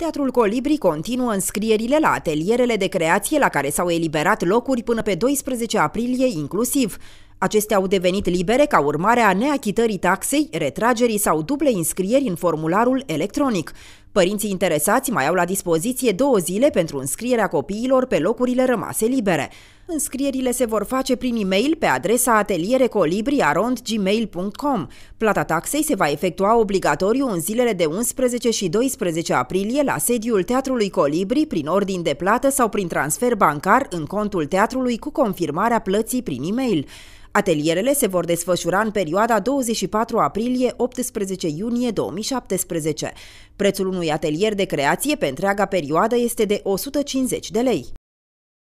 Teatrul Colibri continuă înscrierile la atelierele de creație la care s-au eliberat locuri până pe 12 aprilie inclusiv. Acestea au devenit libere ca urmare a neachitării taxei, retragerii sau duble înscrieri în formularul electronic. Părinții interesați mai au la dispoziție două zile pentru înscrierea copiilor pe locurile rămase libere. Înscrierile se vor face prin e-mail pe adresa atelierecolibri.gmail.com. Plata taxei se va efectua obligatoriu în zilele de 11 și 12 aprilie la sediul Teatrului Colibri prin ordin de plată sau prin transfer bancar în contul teatrului cu confirmarea plății prin e-mail. Atelierele se vor desfășura în perioada 24 aprilie-18 iunie 2017. Prețul unui atelier de creație pe întreaga perioadă este de 150 de lei.